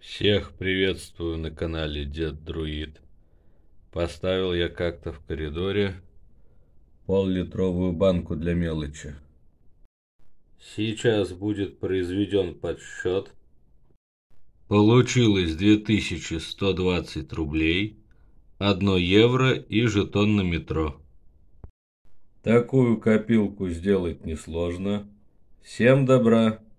Всех приветствую на канале Дед Друид. Поставил я как-то в коридоре пол-литровую банку для мелочи. Сейчас будет произведен подсчет. Получилось 2120 рублей, 1 евро и жетон на метро. Такую копилку сделать несложно. Всем добра!